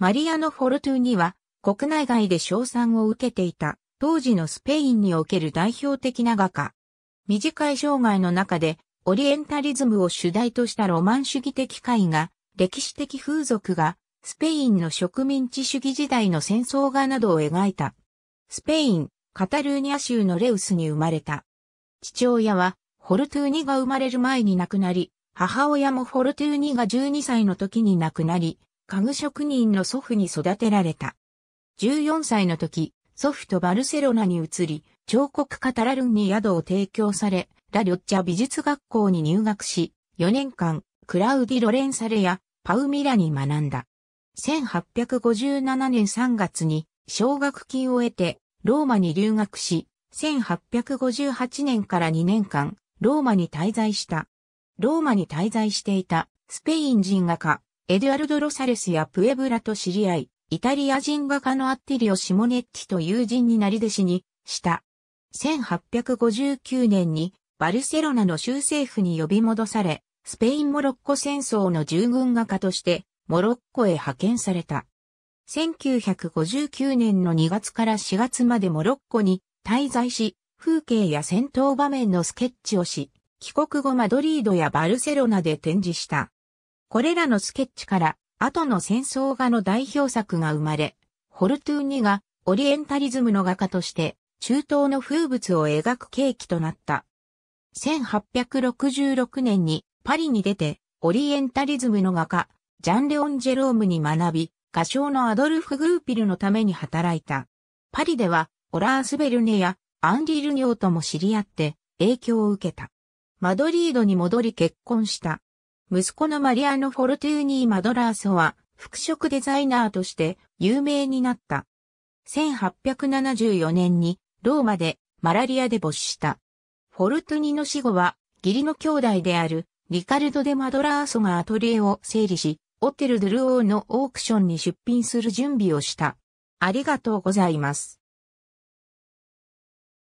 マリアのフォルトゥーニは国内外で賞賛を受けていた当時のスペインにおける代表的な画家。短い生涯の中でオリエンタリズムを主題としたロマン主義的絵画、歴史的風俗がスペインの植民地主義時代の戦争画などを描いた。スペイン、カタルーニャ州のレウスに生まれた。父親はフォルトゥーニが生まれる前に亡くなり、母親もフォルトゥーニが12歳の時に亡くなり、家具職人の祖父に育てられた。14歳の時、祖父とバルセロナに移り、彫刻家タラルンに宿を提供され、ラ・リョッチャ美術学校に入学し、4年間、クラウディ・ロレンサレやパウミラに学んだ。1857年3月に奨学金を得て、ローマに留学し、1858年から2年間、ローマに滞在した。ローマに滞在していたスペイン人画家、エドゥアルド・ロサレスやプエブラと知り合い、イタリア人画家のアッティリオ・シモネッティと友人になり弟子にした。1859年にバルセロナの州政府に呼び戻され、スペイン・モロッコ戦争の従軍画家としてモロッコへ派遣された。1959年の2月から4月までモロッコに滞在し、風景や戦闘場面のスケッチをし、帰国後マドリードやバルセロナで展示した。これらのスケッチから、後の戦争画の代表作が生まれ、ホルトゥーニがオリエンタリズムの画家として、中東の風物を描く契機となった。1866年にパリに出て、オリエンタリズムの画家、ジャン・レオン・ジェロームに学び、画商のアドルフ・グーピルのために働いた。パリでは、オラース・ベルネやアンリ・ルニョーとも知り合って影響を受けた。マドリードに戻り結婚した。息子のマリアのフォルトゥーニー・マドラーソは、服飾デザイナーとして有名になった。1874年にローマでマラリアで没した。フォルトゥニの死後は義理の兄弟であるリカルド・デ・マドラーソがアトリエを整理し、オテル・ドゥルオーのオークションに出品する準備をした。ありがとうございます。